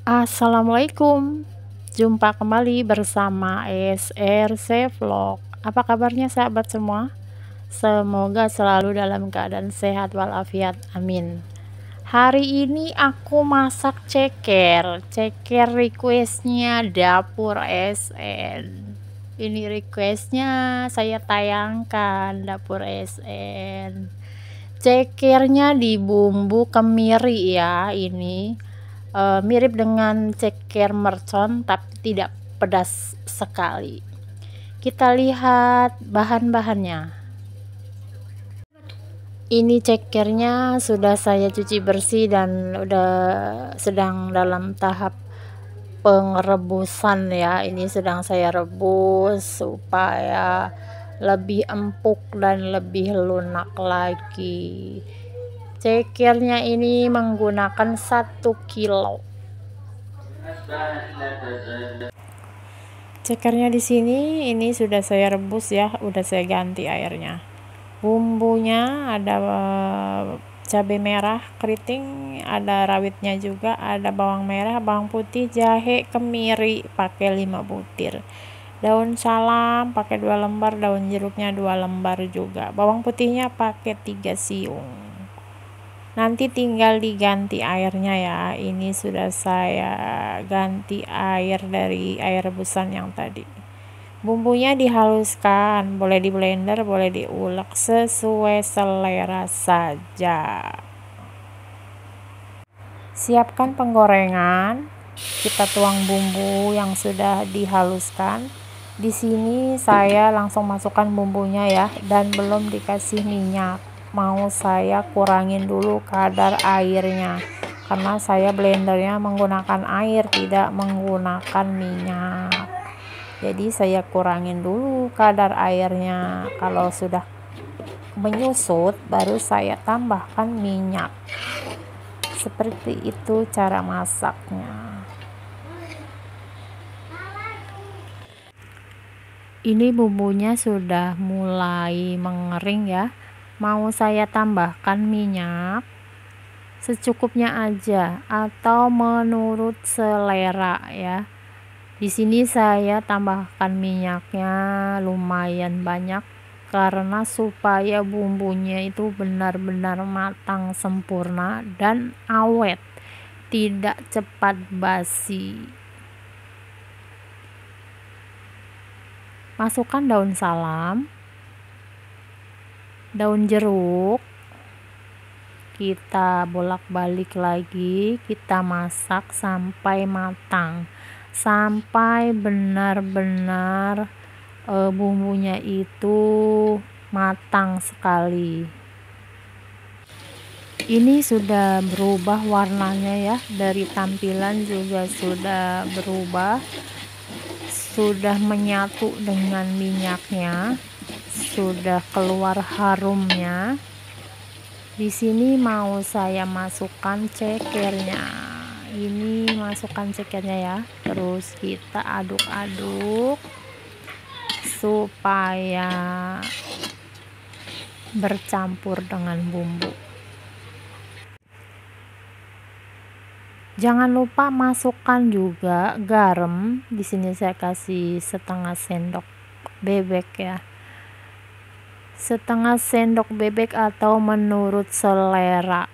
Assalamualaikum Jumpa kembali bersama SRC Vlog Apa kabarnya sahabat semua? Semoga selalu dalam keadaan sehat walafiat Amin Hari ini aku masak ceker Ceker requestnya dapur SN Ini requestnya saya tayangkan dapur SN cekernya dibumbu kemiri ya ini uh, mirip dengan ceker mercon tapi tidak pedas sekali kita lihat bahan-bahannya ini cekernya sudah saya cuci bersih dan udah sedang dalam tahap pengerebusan ya ini sedang saya rebus supaya lebih empuk dan lebih lunak lagi cekirnya ini menggunakan satu kilo Cekirnya di sini ini sudah saya rebus ya udah saya ganti airnya bumbunya ada eh, cabai merah keriting ada rawitnya juga ada bawang merah bawang putih jahe kemiri pakai 5 butir daun salam pakai dua lembar daun jeruknya dua lembar juga bawang putihnya pakai tiga siung nanti tinggal diganti airnya ya ini sudah saya ganti air dari air rebusan yang tadi bumbunya dihaluskan boleh di blender boleh diulek sesuai selera saja siapkan penggorengan kita tuang bumbu yang sudah dihaluskan di sini saya langsung masukkan bumbunya ya dan belum dikasih minyak mau saya kurangin dulu kadar airnya karena saya blendernya menggunakan air tidak menggunakan minyak jadi saya kurangin dulu kadar airnya kalau sudah menyusut baru saya tambahkan minyak seperti itu cara masaknya ini bumbunya sudah mulai mengering ya mau saya tambahkan minyak secukupnya aja atau menurut selera ya. Di sini saya tambahkan minyaknya lumayan banyak karena supaya bumbunya itu benar-benar matang sempurna dan awet, tidak cepat basi. Masukkan daun salam daun jeruk kita bolak-balik lagi kita masak sampai matang sampai benar-benar e, bumbunya itu matang sekali ini sudah berubah warnanya ya dari tampilan juga sudah berubah sudah menyatu dengan minyaknya sudah keluar harumnya di sini mau saya masukkan cekernya ini masukkan cekernya ya terus kita aduk-aduk supaya bercampur dengan bumbu jangan lupa masukkan juga garam di sini saya kasih setengah sendok bebek ya setengah sendok bebek atau menurut selera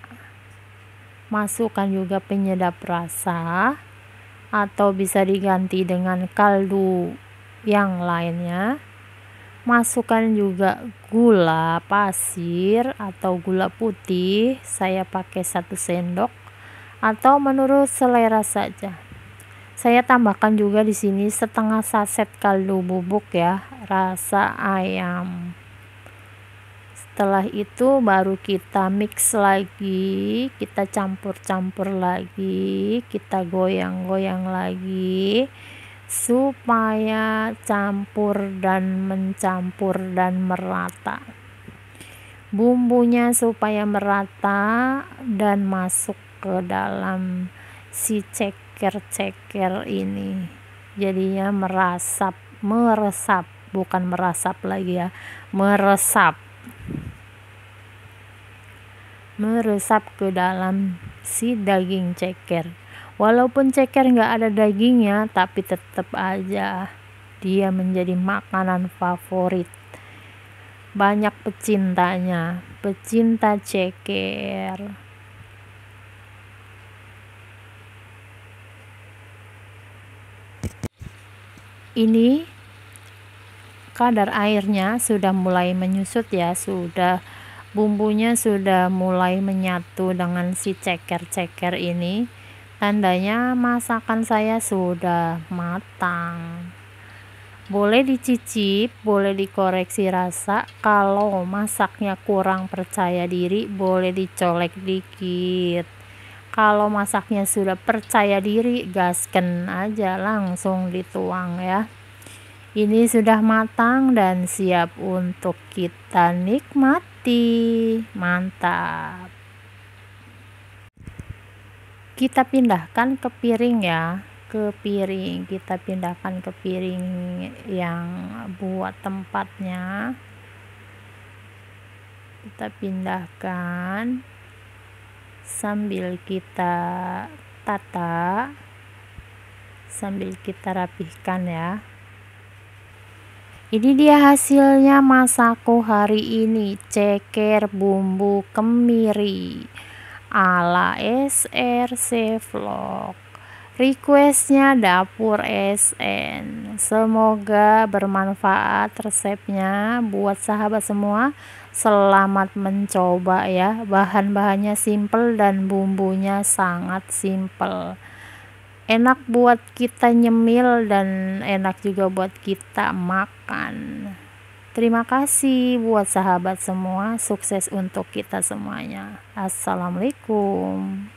masukkan juga penyedap rasa atau bisa diganti dengan kaldu yang lainnya masukkan juga gula pasir atau gula putih saya pakai satu sendok atau menurut selera saja saya tambahkan juga di sini setengah saset kaldu bubuk ya rasa ayam setelah itu baru kita mix lagi kita campur-campur lagi kita goyang-goyang lagi supaya campur dan mencampur dan merata bumbunya supaya merata dan masuk ke dalam si ceker-ceker ini jadinya merasap meresap bukan merasap lagi ya meresap meresap ke dalam si daging ceker. Walaupun ceker nggak ada dagingnya, tapi tetap aja dia menjadi makanan favorit. Banyak pecintanya, pecinta ceker. Ini kadar airnya sudah mulai menyusut ya, sudah bumbunya sudah mulai menyatu dengan si ceker-ceker ini tandanya masakan saya sudah matang boleh dicicip, boleh dikoreksi rasa. Kalau masaknya kurang percaya diri, boleh dicolek dikit. Kalau masaknya sudah percaya diri, gasken aja langsung dituang ya. Ini sudah matang dan siap untuk kita nikmat putih mantap kita pindahkan ke piring ya ke piring kita pindahkan ke piring yang buat tempatnya kita pindahkan sambil kita tata sambil kita rapihkan ya ini dia hasilnya masakku hari ini ceker bumbu kemiri ala SRC vlog requestnya dapur SN semoga bermanfaat resepnya buat sahabat semua selamat mencoba ya bahan-bahannya simple dan bumbunya sangat simple enak buat kita nyemil dan enak juga buat kita makan. Terima kasih buat sahabat semua, sukses untuk kita semuanya. Assalamualaikum.